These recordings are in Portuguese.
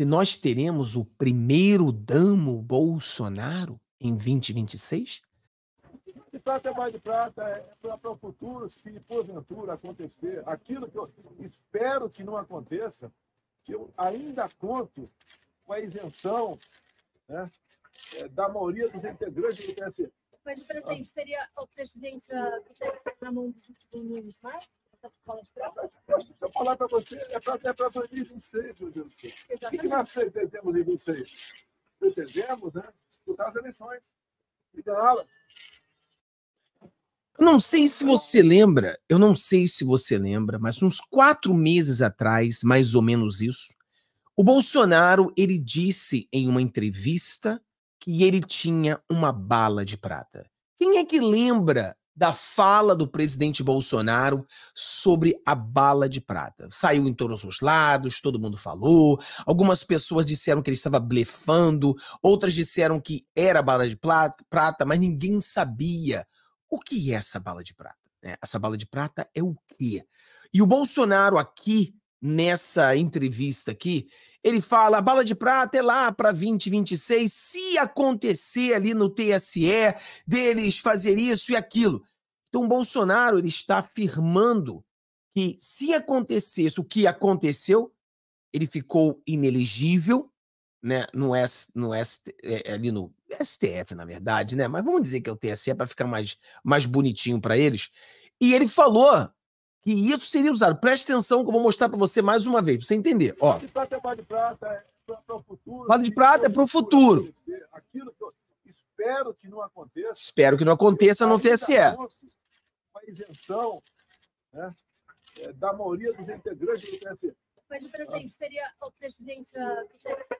se nós teremos o primeiro damo Bolsonaro em 2026? De prata é mais de prata, é para o futuro, se porventura acontecer aquilo que eu espero que não aconteça, que eu ainda conto com a isenção né, eh, da maioria dos integrantes do PSC. Mas o presidente seria a presidência ah, na mão do Nunes Marques? Poxa, se eu falar para você, é para é para vocês em seis, meu Deus do céu. O que nós perdemos em vocês? Perdemos, né? Disputar as eleições e ganhá-las. Eu não sei se você lembra, eu não sei se você lembra, mas uns quatro meses atrás, mais ou menos isso, o Bolsonaro ele disse em uma entrevista que ele tinha uma bala de prata. Quem é que lembra da fala do presidente Bolsonaro sobre a bala de prata. Saiu em todos os lados, todo mundo falou. Algumas pessoas disseram que ele estava blefando, outras disseram que era bala de prata, mas ninguém sabia o que é essa bala de prata. Né? Essa bala de prata é o quê? E o Bolsonaro aqui nessa entrevista aqui, ele fala: a bala de prata é lá para 2026, se acontecer ali no TSE deles fazer isso e aquilo. Então, o Bolsonaro ele está afirmando que se acontecesse o que aconteceu, ele ficou inelegível, né, no S, no S, é, é, ali no STF, na verdade, né? Mas vamos dizer que é o TSE para ficar mais, mais bonitinho para eles. E ele falou que isso seria usado. Preste atenção que eu vou mostrar para você mais uma vez, para você entender. Ó. É de prata é de prata, é para o futuro. Bala de prata é para o futuro. Aquilo que eu espero que não aconteça. Espero que não aconteça no TSE isenção né, é, da maioria dos integrantes do PSC. Mas o presidente seria a presidência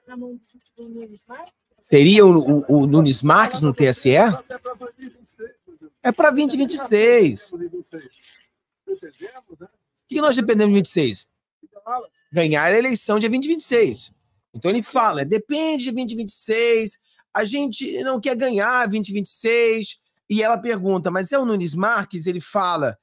na mão do Nunes Marques? Seria o, o, o Nunes Marques no TSE? É para 2026. É né? O que nós dependemos de 26? Ganhar a eleição dia 2026. Então ele fala, é, depende de 2026, a gente não quer ganhar 2026, e ela pergunta, mas é o Nunes Marques? Ele fala,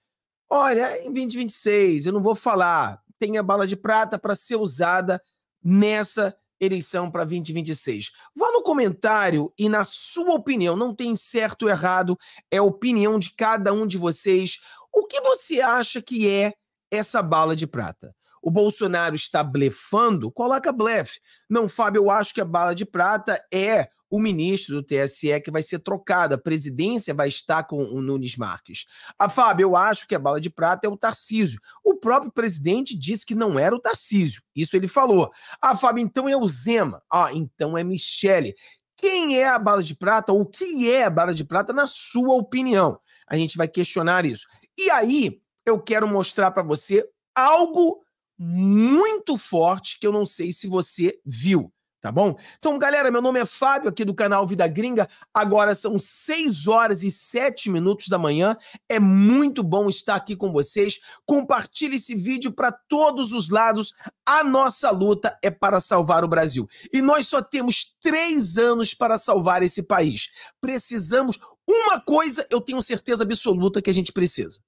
olha, é em 2026 eu não vou falar, tem a bala de prata para ser usada nessa eleição para 2026. Vá no comentário e na sua opinião, não tem certo ou errado, é a opinião de cada um de vocês. O que você acha que é essa bala de prata? o Bolsonaro está blefando, coloca blefe. Não, Fábio, eu acho que a bala de prata é o ministro do TSE que vai ser trocado, a presidência vai estar com o Nunes Marques. A ah, Fábio, eu acho que a bala de prata é o Tarcísio. O próprio presidente disse que não era o Tarcísio, isso ele falou. A ah, Fábio, então é o Zema. Ah, então é Michele. Quem é a bala de prata ou o que é a bala de prata na sua opinião? A gente vai questionar isso. E aí, eu quero mostrar para você algo muito forte que eu não sei se você viu, tá bom? Então, galera, meu nome é Fábio, aqui do canal Vida Gringa. Agora são 6 horas e 7 minutos da manhã. É muito bom estar aqui com vocês. Compartilhe esse vídeo para todos os lados. A nossa luta é para salvar o Brasil. E nós só temos três anos para salvar esse país. Precisamos. Uma coisa eu tenho certeza absoluta que a gente precisa: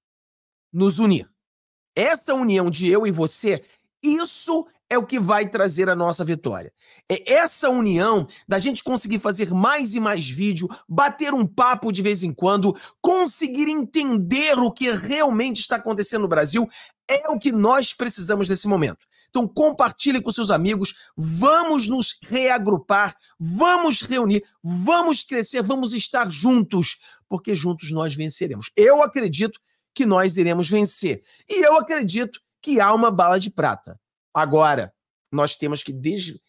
nos unir essa união de eu e você, isso é o que vai trazer a nossa vitória. É essa união da gente conseguir fazer mais e mais vídeo, bater um papo de vez em quando, conseguir entender o que realmente está acontecendo no Brasil, é o que nós precisamos nesse momento. Então compartilhe com seus amigos, vamos nos reagrupar, vamos reunir, vamos crescer, vamos estar juntos, porque juntos nós venceremos. Eu acredito que nós iremos vencer. E eu acredito que há uma bala de prata. Agora, nós temos que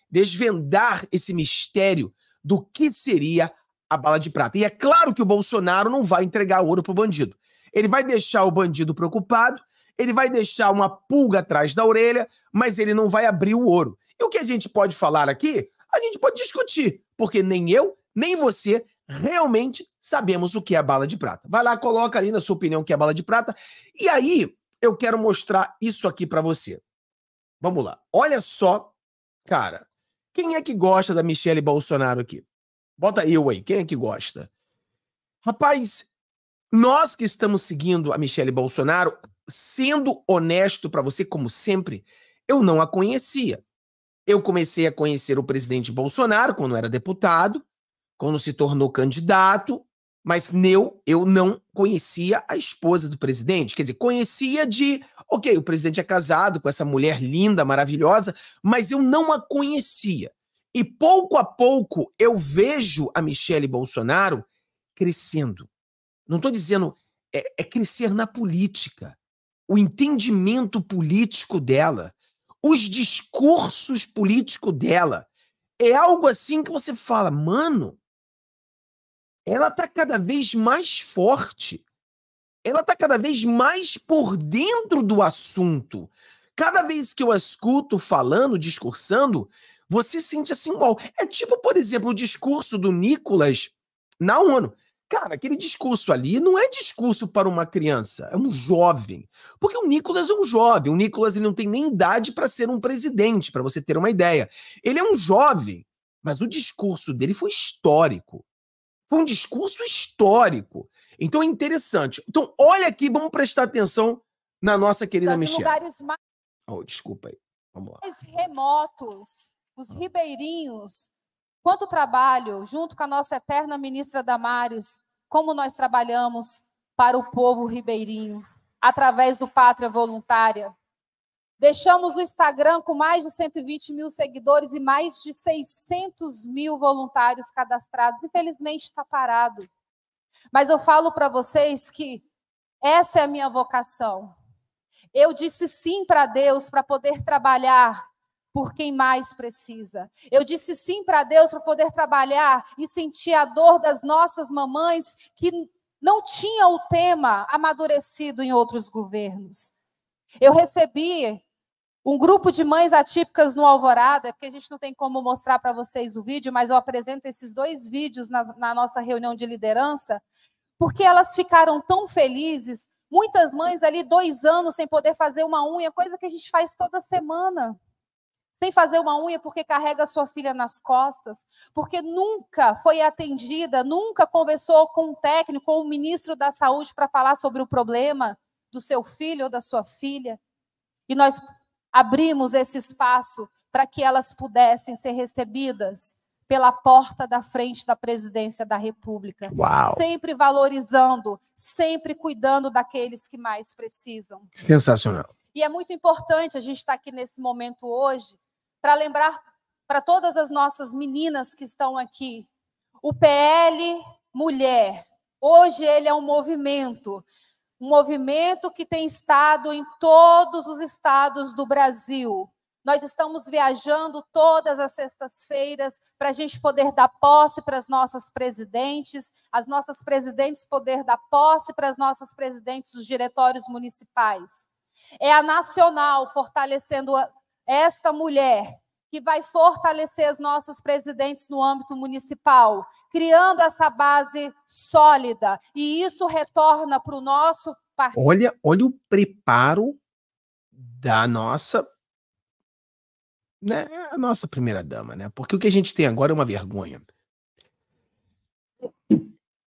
desvendar esse mistério do que seria a bala de prata. E é claro que o Bolsonaro não vai entregar ouro para o bandido. Ele vai deixar o bandido preocupado, ele vai deixar uma pulga atrás da orelha, mas ele não vai abrir o ouro. E o que a gente pode falar aqui? A gente pode discutir, porque nem eu, nem você, realmente sabemos o que é bala de prata. Vai lá, coloca ali na sua opinião o que é bala de prata. E aí, eu quero mostrar isso aqui para você. Vamos lá. Olha só, cara. Quem é que gosta da Michelle Bolsonaro aqui? Bota eu aí. Quem é que gosta? Rapaz, nós que estamos seguindo a Michelle Bolsonaro, sendo honesto para você, como sempre, eu não a conhecia. Eu comecei a conhecer o presidente Bolsonaro quando era deputado, quando se tornou candidato, mas eu, eu não conhecia a esposa do presidente. Quer dizer, conhecia de. Ok, o presidente é casado com essa mulher linda, maravilhosa, mas eu não a conhecia. E pouco a pouco eu vejo a Michelle Bolsonaro crescendo. Não estou dizendo é, é crescer na política, o entendimento político dela, os discursos políticos dela. É algo assim que você fala, mano, ela está cada vez mais forte. Ela está cada vez mais por dentro do assunto. Cada vez que eu escuto falando, discursando, você sente assim, mal. É tipo, por exemplo, o discurso do Nicolas na ONU. Cara, aquele discurso ali não é discurso para uma criança, é um jovem. Porque o Nicolas é um jovem. O Nicolas ele não tem nem idade para ser um presidente, para você ter uma ideia. Ele é um jovem, mas o discurso dele foi histórico com um discurso histórico. Então é interessante. Então, olha aqui, vamos prestar atenção na nossa querida Michelle. lugares mais. Oh, desculpa aí. Vamos lá. Mais remotos, os ah. ribeirinhos. Quanto trabalho, junto com a nossa eterna ministra Damares, como nós trabalhamos para o povo ribeirinho, através do Pátria Voluntária. Deixamos o Instagram com mais de 120 mil seguidores e mais de 600 mil voluntários cadastrados. Infelizmente está parado. Mas eu falo para vocês que essa é a minha vocação. Eu disse sim para Deus para poder trabalhar por quem mais precisa. Eu disse sim para Deus para poder trabalhar e sentir a dor das nossas mamães que não tinha o tema amadurecido em outros governos. Eu recebi um grupo de mães atípicas no Alvorada, porque a gente não tem como mostrar para vocês o vídeo, mas eu apresento esses dois vídeos na, na nossa reunião de liderança, porque elas ficaram tão felizes. Muitas mães ali, dois anos sem poder fazer uma unha, coisa que a gente faz toda semana sem fazer uma unha porque carrega sua filha nas costas, porque nunca foi atendida, nunca conversou com um técnico ou um ministro da saúde para falar sobre o problema do seu filho ou da sua filha. E nós abrimos esse espaço para que elas pudessem ser recebidas pela porta da frente da presidência da República. Uau. Sempre valorizando, sempre cuidando daqueles que mais precisam. Sensacional. E é muito importante a gente estar aqui nesse momento hoje para lembrar para todas as nossas meninas que estão aqui. O PL Mulher, hoje ele é um movimento um movimento que tem estado em todos os estados do Brasil. Nós estamos viajando todas as sextas-feiras para a gente poder dar posse para as nossas presidentes, as nossas presidentes poder dar posse para as nossas presidentes dos diretórios municipais. É a nacional fortalecendo esta mulher que vai fortalecer as nossas presidentes no âmbito municipal, criando essa base sólida. E isso retorna para o nosso partido. Olha, olha o preparo da nossa né, a nossa primeira dama, né? Porque o que a gente tem agora é uma vergonha.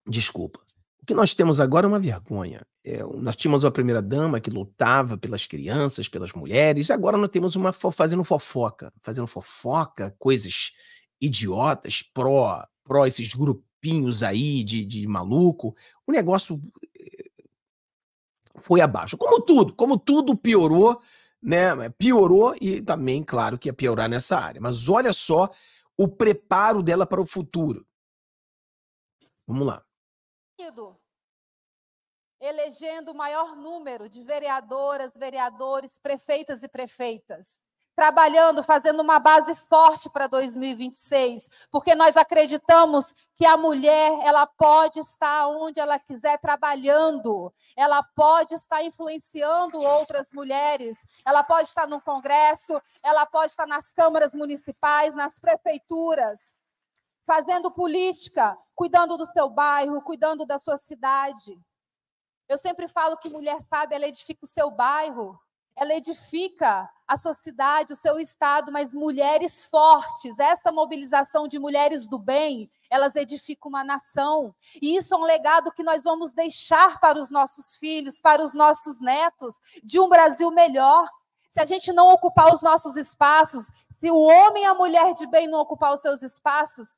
Desculpa. O que nós temos agora é uma vergonha. É, nós tínhamos uma primeira-dama que lutava pelas crianças, pelas mulheres, agora nós temos uma fazendo fofoca, fazendo fofoca, coisas idiotas, pró, pró esses grupinhos aí de, de maluco. O negócio eh, foi abaixo. Como tudo, como tudo piorou, né? Piorou e também, claro, que ia piorar nessa área. Mas olha só o preparo dela para o futuro. Vamos lá. Edu elegendo o maior número de vereadoras, vereadores, prefeitas e prefeitas. Trabalhando, fazendo uma base forte para 2026, porque nós acreditamos que a mulher, ela pode estar onde ela quiser trabalhando, ela pode estar influenciando outras mulheres, ela pode estar no Congresso, ela pode estar nas câmaras municipais, nas prefeituras, fazendo política, cuidando do seu bairro, cuidando da sua cidade. Eu sempre falo que mulher sabe, ela edifica o seu bairro, ela edifica a sua cidade, o seu estado, mas mulheres fortes, essa mobilização de mulheres do bem, elas edificam uma nação. E isso é um legado que nós vamos deixar para os nossos filhos, para os nossos netos, de um Brasil melhor. Se a gente não ocupar os nossos espaços, se o homem e a mulher de bem não ocupar os seus espaços,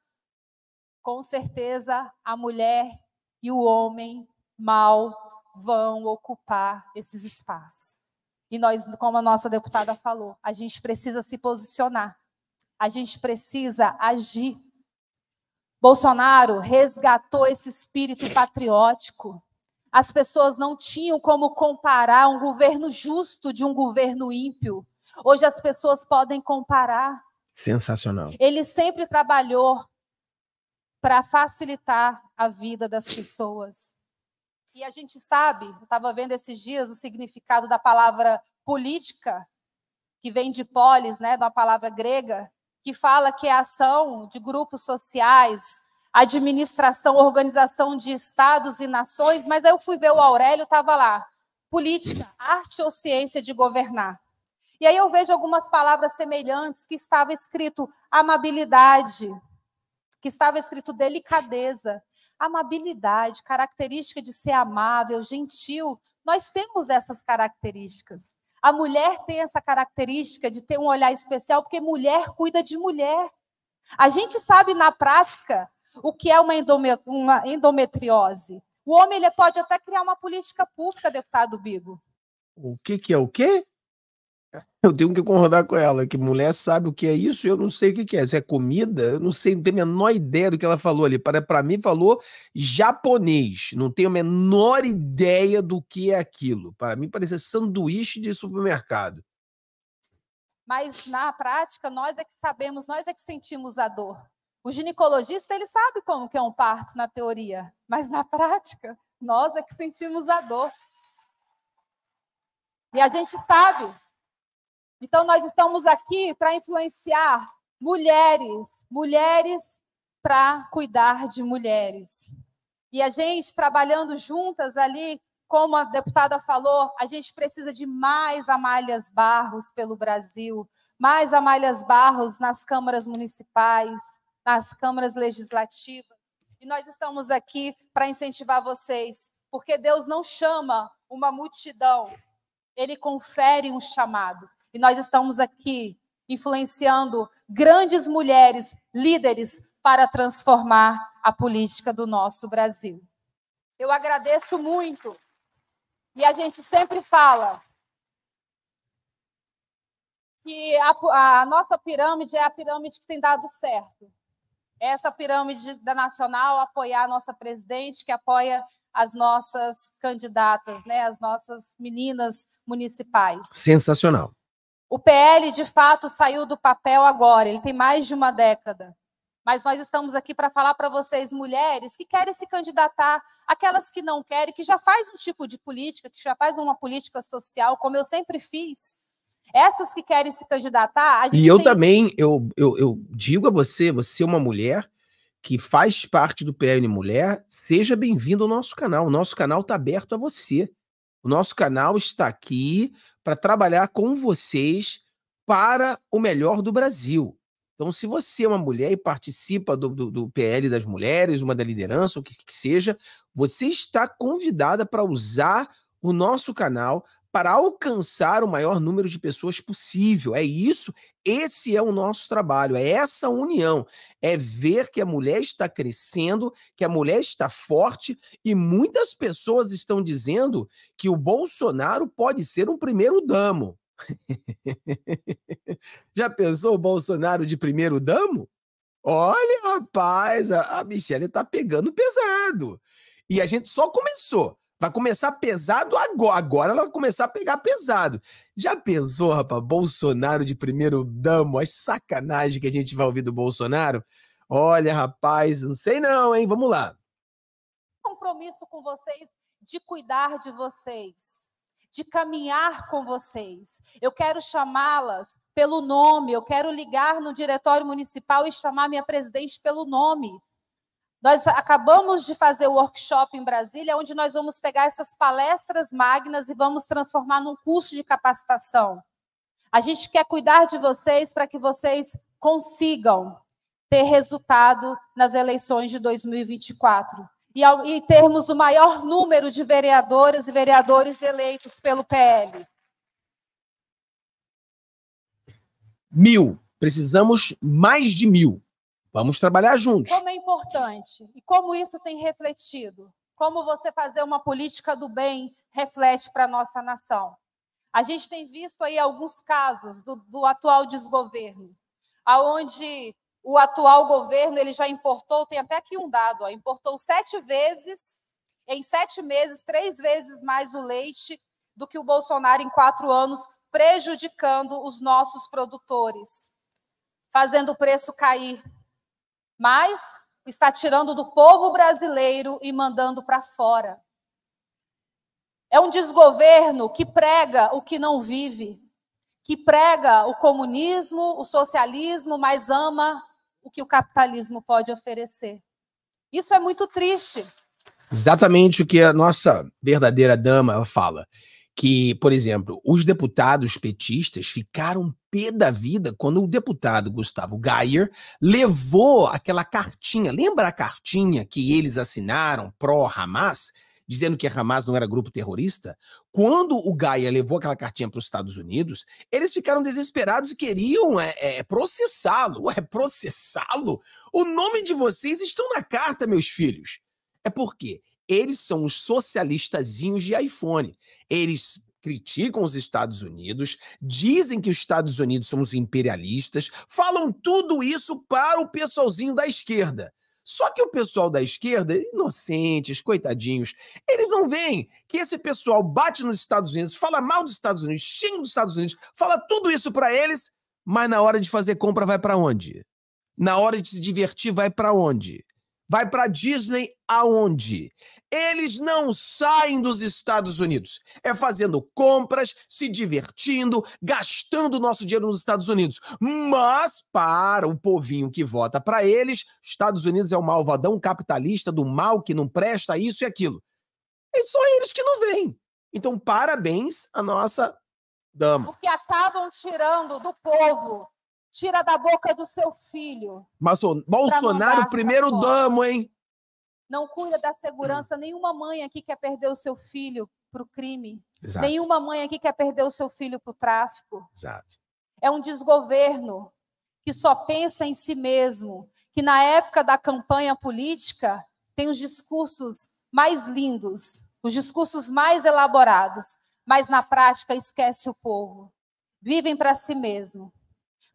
com certeza a mulher e o homem mal vão ocupar esses espaços. E nós, como a nossa deputada falou, a gente precisa se posicionar, a gente precisa agir. Bolsonaro resgatou esse espírito patriótico. As pessoas não tinham como comparar um governo justo de um governo ímpio. Hoje as pessoas podem comparar. Sensacional. Ele sempre trabalhou para facilitar a vida das pessoas. E a gente sabe, eu estava vendo esses dias o significado da palavra política, que vem de polis, né, de uma palavra grega, que fala que é ação de grupos sociais, administração, organização de estados e nações, mas aí eu fui ver o Aurélio, estava lá, política, arte ou ciência de governar. E aí eu vejo algumas palavras semelhantes que estava escrito amabilidade, que estava escrito delicadeza, amabilidade, característica de ser amável, gentil. Nós temos essas características. A mulher tem essa característica de ter um olhar especial, porque mulher cuida de mulher. A gente sabe na prática o que é uma, endometriose. O homem ele pode até criar uma política pública, deputado Bigo. O que, que é o quê? Eu tenho que concordar com ela, que mulher sabe o que é isso, eu não sei o que é. Se é comida, eu não sei, não tenho a menor ideia do que ela falou ali. Para, para mim, falou japonês. Não tenho a menor ideia do que é aquilo. Para mim, parecia sanduíche de supermercado. Mas na prática, nós é que sabemos, nós é que sentimos a dor. O ginecologista, ele sabe como que é um parto na teoria, mas na prática, nós é que sentimos a dor. E a gente sabe então, nós estamos aqui para influenciar mulheres, mulheres para cuidar de mulheres. E a gente trabalhando juntas ali, como a deputada falou, a gente precisa de mais Amálias Barros pelo Brasil, mais Amálias Barros nas câmaras municipais, nas câmaras legislativas. E nós estamos aqui para incentivar vocês, porque Deus não chama uma multidão, ele confere um chamado. E nós estamos aqui influenciando grandes mulheres, líderes, para transformar a política do nosso Brasil. Eu agradeço muito. E a gente sempre fala que a, a nossa pirâmide é a pirâmide que tem dado certo. É essa pirâmide da Nacional apoiar a nossa presidente, que apoia as nossas candidatas, né, as nossas meninas municipais. Sensacional. O PL, de fato, saiu do papel agora, ele tem mais de uma década. Mas nós estamos aqui para falar para vocês, mulheres que querem se candidatar, aquelas que não querem, que já faz um tipo de política, que já faz uma política social, como eu sempre fiz. Essas que querem se candidatar. e eu tem... também, eu, eu, eu digo a você, você é uma mulher que faz parte do PL Mulher, seja bem-vindo ao nosso canal. O nosso canal está aberto a você. O nosso canal está aqui para trabalhar com vocês para o melhor do Brasil. Então, se você é uma mulher e participa do, do, do PL das mulheres, uma da liderança, o que, que seja, você está convidada para usar o nosso canal para alcançar o maior número de pessoas possível. É isso, esse é o nosso trabalho, é essa união, é ver que a mulher está crescendo, que a mulher está forte e muitas pessoas estão dizendo que o Bolsonaro pode ser um primeiro damo. Já pensou o Bolsonaro de primeiro damo? Olha, rapaz, a, Michelle está pegando pesado. E a gente só começou. Vai começar pesado agora. Agora ela vai começar a pegar pesado. Já pensou, rapaz? Bolsonaro de primeiro damo, as sacanagem que a gente vai ouvir do Bolsonaro? Olha, rapaz, não sei não, hein? Vamos lá. Compromisso com vocês de cuidar de vocês, de caminhar com vocês. Eu quero chamá-las pelo nome, eu quero ligar no diretório municipal e chamar minha presidente pelo nome nós acabamos de fazer o workshop em Brasília, onde nós vamos pegar essas palestras magnas e vamos transformar num curso de capacitação. A gente quer cuidar de vocês para que vocês consigam ter resultado nas eleições de 2024 e, e termos o maior número de vereadoras e vereadores eleitos pelo PL. Mil. Precisamos mais de mil. Vamos trabalhar juntos. Como é importante e como isso tem refletido? Como você fazer uma política do bem reflete para a nossa nação? A gente tem visto aí alguns casos do, do atual desgoverno, aonde o atual governo ele já importou, tem até aqui um dado, ó, importou sete vezes, em sete meses, três vezes mais o leite do que o Bolsonaro em quatro anos, prejudicando os nossos produtores, fazendo o preço cair, mas está tirando do povo brasileiro e mandando para fora. É um desgoverno que prega o que não vive, que prega o comunismo, o socialismo, mas ama o que o capitalismo pode oferecer. Isso é muito triste. Exatamente o que a nossa verdadeira dama fala que, por exemplo, os deputados petistas ficaram pé da vida quando o deputado Gustavo Geyer levou aquela cartinha, lembra a cartinha que eles assinaram pró-Hamas, dizendo que Hamas não era grupo terrorista? Quando o Geyer levou aquela cartinha para os Estados Unidos, eles ficaram desesperados e queriam é, é, processá-lo. É processá-lo? O nome de vocês estão na carta, meus filhos. É porque eles são os socialistazinhos de iPhone. Eles criticam os Estados Unidos, dizem que os Estados Unidos são os imperialistas, falam tudo isso para o pessoalzinho da esquerda. Só que o pessoal da esquerda, inocentes, coitadinhos, eles não veem que esse pessoal bate nos Estados Unidos, fala mal dos Estados Unidos, xinga dos Estados Unidos, fala tudo isso para eles, mas na hora de fazer compra vai para onde? Na hora de se divertir vai para onde? vai para Disney aonde? Eles não saem dos Estados Unidos. É fazendo compras, se divertindo, gastando nosso dinheiro nos Estados Unidos. Mas para o povinho que vota para eles, Estados Unidos é o um malvadão capitalista do mal que não presta isso e aquilo. E só eles que não vêm. Então parabéns à nossa dama. Porque acabam tirando do povo tira da boca do seu filho. Mas o Bolsonaro, primeiro damo, hein? Não cuida da segurança. Hum. Nenhuma mãe aqui quer perder o seu filho para o crime. Exato. Nenhuma mãe aqui quer perder o seu filho para o tráfico. Exato. É um desgoverno que só pensa em si mesmo, que na época da campanha política tem os discursos mais lindos, os discursos mais elaborados, mas na prática esquece o povo. Vivem para si mesmo.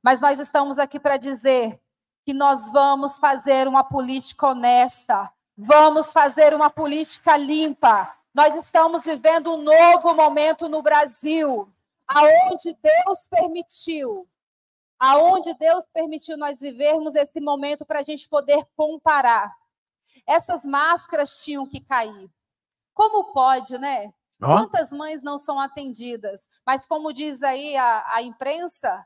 Mas nós estamos aqui para dizer que nós vamos fazer uma política honesta, vamos fazer uma política limpa. Nós estamos vivendo um novo momento no Brasil, aonde Deus permitiu, aonde Deus permitiu nós vivermos esse momento para a gente poder comparar. Essas máscaras tinham que cair. Como pode, né? Quantas mães não são atendidas? Mas como diz aí a, a imprensa,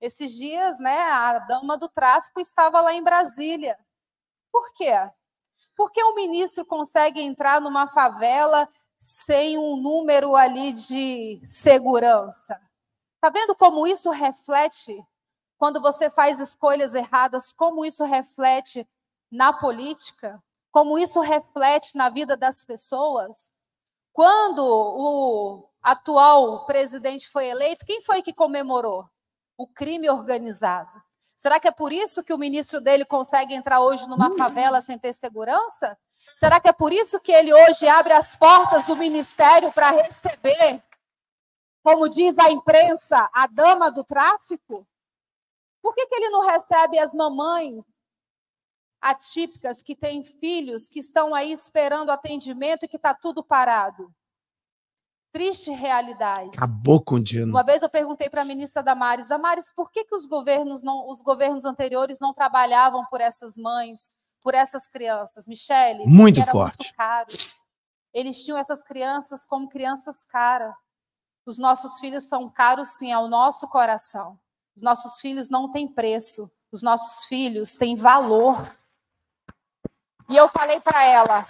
esses dias, né, a dama do tráfico estava lá em Brasília. Por quê? Porque o um ministro consegue entrar numa favela sem um número ali de segurança. Tá vendo como isso reflete quando você faz escolhas erradas, como isso reflete na política, como isso reflete na vida das pessoas? Quando o atual presidente foi eleito, quem foi que comemorou? o crime organizado. Será que é por isso que o ministro dele consegue entrar hoje numa hum. favela sem ter segurança? Será que é por isso que ele hoje abre as portas do ministério para receber, como diz a imprensa, a dama do tráfico? Por que, que ele não recebe as mamães atípicas que têm filhos que estão aí esperando atendimento e que está tudo parado? triste realidade. Acabou com o Dino. Uma vez eu perguntei para a ministra Damares, Damares, por que, que os governos não, os governos anteriores não trabalhavam por essas mães, por essas crianças? Michele, muito era forte. Muito caro. Eles tinham essas crianças como crianças cara. Os nossos filhos são caros sim ao é nosso coração. Os nossos filhos não têm preço. Os nossos filhos têm valor. E eu falei para ela,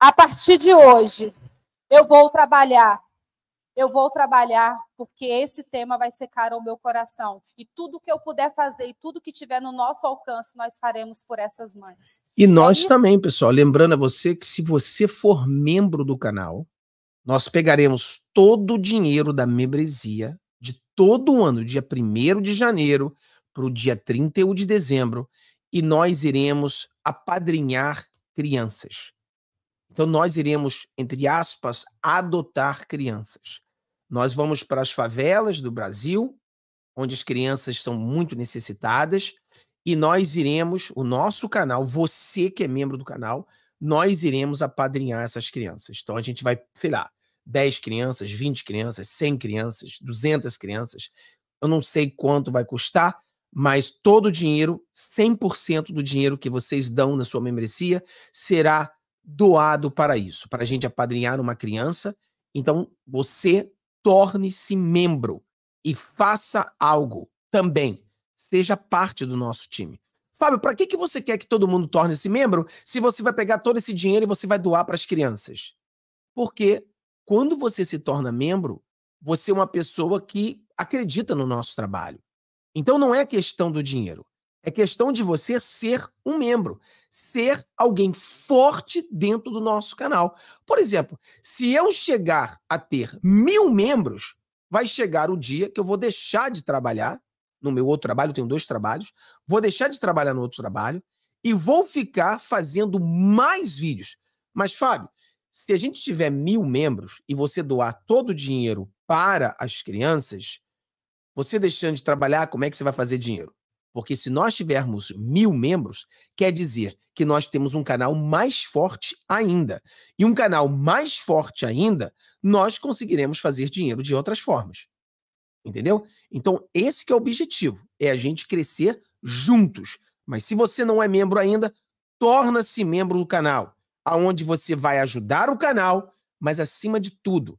a partir de hoje, eu vou trabalhar eu vou trabalhar porque esse tema vai ser caro ao meu coração. E tudo que eu puder fazer e tudo que tiver no nosso alcance, nós faremos por essas mães. E nós também, pessoal, lembrando a você que se você for membro do canal, nós pegaremos todo o dinheiro da membresia de todo o ano, dia 1 de janeiro para o dia 31 de dezembro, e nós iremos apadrinhar crianças. Então, nós iremos, entre aspas, adotar crianças. Nós vamos para as favelas do Brasil, onde as crianças são muito necessitadas, e nós iremos, o nosso canal, você que é membro do canal, nós iremos apadrinhar essas crianças. Então a gente vai, sei lá, 10 crianças, 20 crianças, 100 crianças, 200 crianças. Eu não sei quanto vai custar, mas todo o dinheiro, 100% do dinheiro que vocês dão na sua membresia, será doado para isso, para a gente apadrinhar uma criança. Então, você torne-se membro e faça algo também. Seja parte do nosso time. Fábio, para que, que você quer que todo mundo torne-se membro se você vai pegar todo esse dinheiro e você vai doar para as crianças? Porque quando você se torna membro, você é uma pessoa que acredita no nosso trabalho. Então não é questão do dinheiro, é questão de você ser um membro ser alguém forte dentro do nosso canal. Por exemplo, se eu chegar a ter mil membros, vai chegar o dia que eu vou deixar de trabalhar no meu outro trabalho, eu tenho dois trabalhos, vou deixar de trabalhar no outro trabalho e vou ficar fazendo mais vídeos. Mas, Fábio, se a gente tiver mil membros e você doar todo o dinheiro para as crianças, você deixando de trabalhar, como é que você vai fazer dinheiro? Porque se nós tivermos mil membros, quer dizer que nós temos um canal mais forte ainda. E um canal mais forte ainda, nós conseguiremos fazer dinheiro de outras formas. Entendeu? Então, esse que é o objetivo, é a gente crescer juntos. Mas se você não é membro ainda, torna-se membro do canal, aonde você vai ajudar o canal, mas acima de tudo,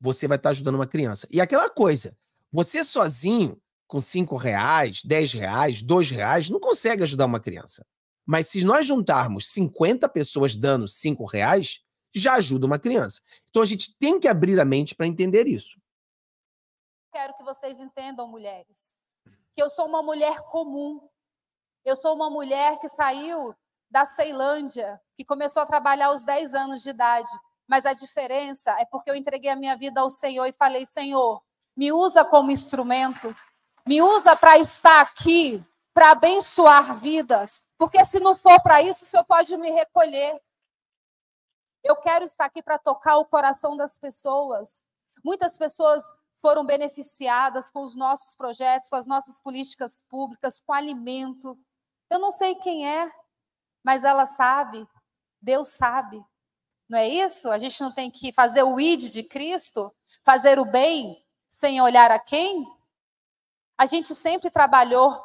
você vai estar ajudando uma criança. E aquela coisa, você sozinho, com cinco reais, dez reais, dois reais, não consegue ajudar uma criança. Mas se nós juntarmos 50 pessoas dando cinco reais, já ajuda uma criança. Então a gente tem que abrir a mente para entender isso. Quero que vocês entendam, mulheres, que eu sou uma mulher comum. Eu sou uma mulher que saiu da Ceilândia, que começou a trabalhar aos 10 anos de idade. Mas a diferença é porque eu entreguei a minha vida ao Senhor e falei: Senhor, me usa como instrumento, me usa para estar aqui, para abençoar vidas. Porque se não for para isso, o Senhor pode me recolher. Eu quero estar aqui para tocar o coração das pessoas. Muitas pessoas foram beneficiadas com os nossos projetos, com as nossas políticas públicas, com alimento. Eu não sei quem é, mas ela sabe, Deus sabe. Não é isso? A gente não tem que fazer o id de Cristo, fazer o bem sem olhar a quem? A gente sempre trabalhou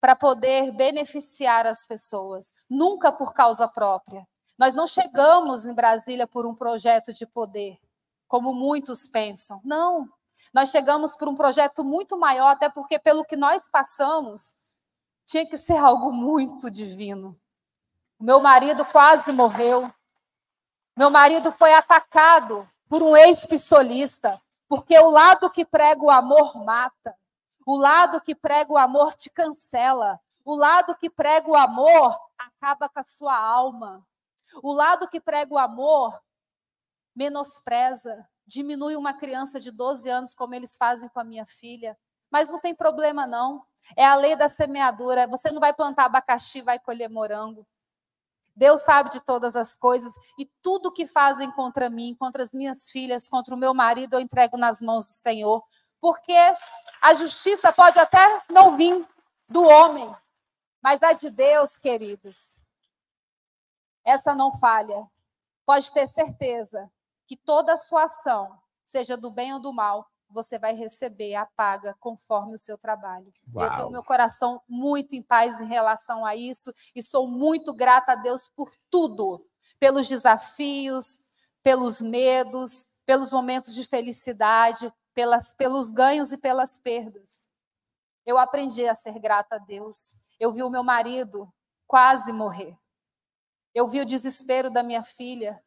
para poder beneficiar as pessoas, nunca por causa própria. Nós não chegamos em Brasília por um projeto de poder, como muitos pensam. Não. Nós chegamos por um projeto muito maior, até porque, pelo que nós passamos, tinha que ser algo muito divino. O meu marido quase morreu. Meu marido foi atacado por um ex-pissolista, porque o lado que prega o amor mata. O lado que prega o amor te cancela. O lado que prega o amor acaba com a sua alma. O lado que prega o amor menospreza, diminui uma criança de 12 anos, como eles fazem com a minha filha. Mas não tem problema, não. É a lei da semeadura. Você não vai plantar abacaxi, vai colher morango. Deus sabe de todas as coisas e tudo que fazem contra mim, contra as minhas filhas, contra o meu marido, eu entrego nas mãos do Senhor, porque a justiça pode até não vir do homem, mas a de Deus, queridos, essa não falha. Pode ter certeza que toda a sua ação, seja do bem ou do mal, você vai receber a paga conforme o seu trabalho. Uau. Eu tenho meu coração muito em paz em relação a isso e sou muito grata a Deus por tudo, pelos desafios, pelos medos, pelos momentos de felicidade, pelas, pelos ganhos e pelas perdas. Eu aprendi a ser grata a Deus. Eu vi o meu marido quase morrer. Eu vi o desespero da minha filha.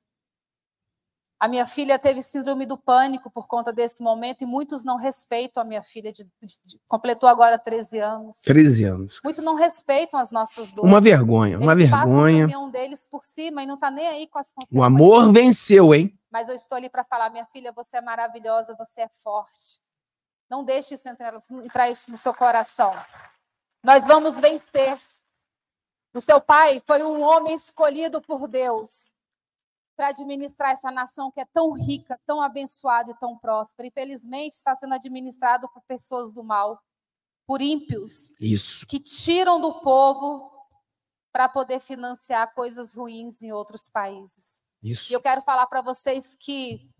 A minha filha teve síndrome do pânico por conta desse momento e muitos não respeitam a minha filha. De, de, de, completou agora 13 anos. 13 anos. Muitos não respeitam as nossas dores. Uma vergonha, uma Eles vergonha. Passam o deles por cima e não tá nem aí com as O amor venceu, hein? mas eu estou ali para falar: minha filha, você é maravilhosa, você é forte. Não deixe isso entrar, entrar isso no seu coração. Nós vamos vencer. O seu pai foi um homem escolhido por Deus para administrar essa nação que é tão rica, tão abençoada e tão próspera. Infelizmente, está sendo administrado por pessoas do mal, por ímpios, Isso. que tiram do povo para poder financiar coisas ruins em outros países. Isso. E eu quero falar para vocês que,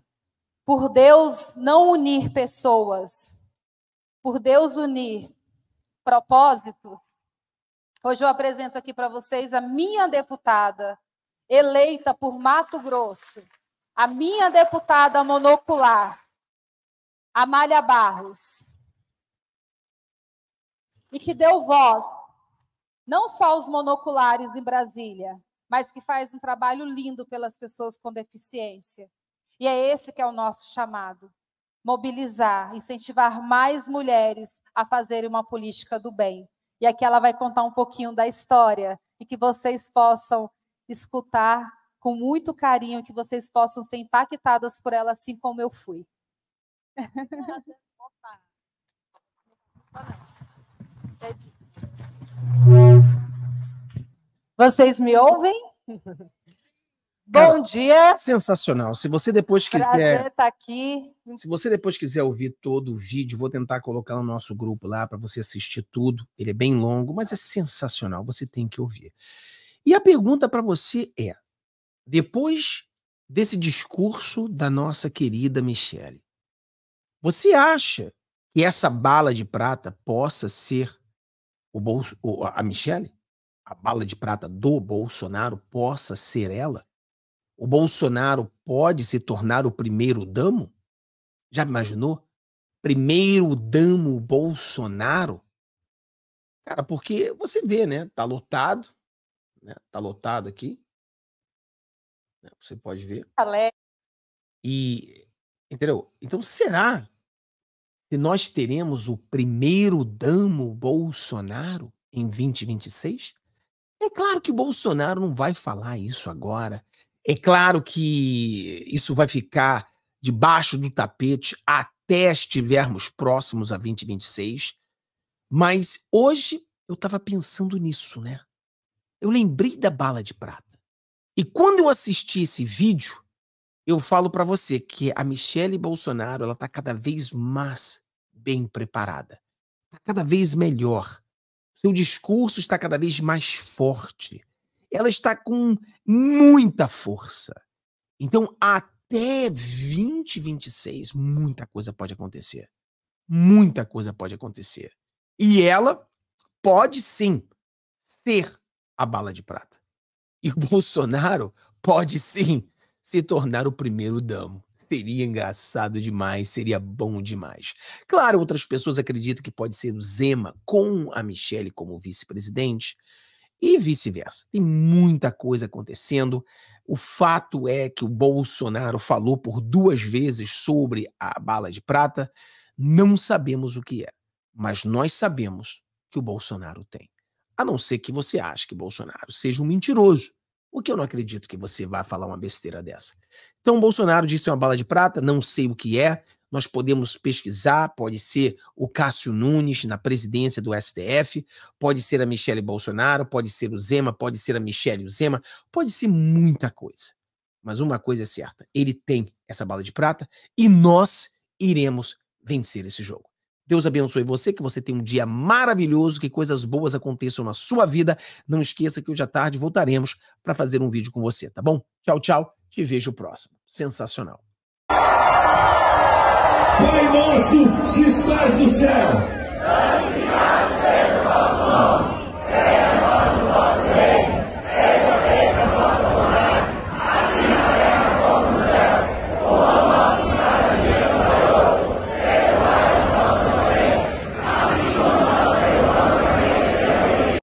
por Deus não unir pessoas, por Deus unir propósitos, hoje eu apresento aqui para vocês a minha deputada, eleita por Mato Grosso, a minha deputada monocular, Amália Barros, e que deu voz não só aos monoculares em Brasília, mas que faz um trabalho lindo pelas pessoas com deficiência. E é esse que é o nosso chamado: mobilizar, incentivar mais mulheres a fazerem uma política do bem. E aqui ela vai contar um pouquinho da história e que vocês possam escutar com muito carinho, que vocês possam ser impactadas por ela, assim como eu fui. Opa. Opa. Vocês me ouvem? Cara, Bom dia. Sensacional. Se você depois quiser. Prazer tá aqui. Se você depois quiser ouvir todo o vídeo, vou tentar colocar no nosso grupo lá para você assistir tudo. Ele é bem longo, mas é sensacional. Você tem que ouvir. E a pergunta para você é: depois desse discurso da nossa querida Michelle, você acha que essa bala de prata possa ser o bolso, a Michelle? a bala de prata do Bolsonaro possa ser ela? O Bolsonaro pode se tornar o primeiro damo? Já imaginou? Primeiro damo Bolsonaro? Cara, porque você vê, né? Tá lotado, né? Tá lotado aqui. Né, você pode ver. E entendeu? Então será que nós teremos o primeiro damo Bolsonaro em 2026? É claro que o Bolsonaro não vai falar isso agora. É claro que isso vai ficar debaixo do tapete até estivermos próximos a 2026. Mas hoje eu estava pensando nisso, né? Eu lembrei da bala de prata. E quando eu assisti esse vídeo, eu falo para você que a Michelle Bolsonaro ela está cada vez mais bem preparada, está cada vez melhor. Seu discurso está cada vez mais forte. Ela está com muita força. Então, até 2026, muita coisa pode acontecer. Muita coisa pode acontecer. E ela pode sim ser a bala de prata. E o Bolsonaro pode sim se tornar o primeiro damo. Seria engraçado demais, seria bom demais. Claro, outras pessoas acreditam que pode ser o Zema com a Michelle como vice-presidente e vice-versa. Tem muita coisa acontecendo. O fato é que o Bolsonaro falou por duas vezes sobre a bala de prata. Não sabemos o que é, mas nós sabemos que o Bolsonaro tem. A não ser que você ache que Bolsonaro seja um mentiroso o que eu não acredito que você vá falar uma besteira dessa. Então, Bolsonaro disse que é uma bala de prata, não sei o que é, nós podemos pesquisar, pode ser o Cássio Nunes na presidência do STF, pode ser a Michele Bolsonaro, pode ser o Zema, pode ser a Michele o Zema, pode ser muita coisa. Mas uma coisa é certa, ele tem essa bala de prata e nós iremos vencer esse jogo. Deus abençoe você, que você tenha um dia maravilhoso, que coisas boas aconteçam na sua vida. Não esqueça que hoje à tarde voltaremos para fazer um vídeo com você, tá bom? Tchau, tchau. Te vejo o próximo. Sensacional. Pai nosso que estás no céu, santificado seja o vosso nome.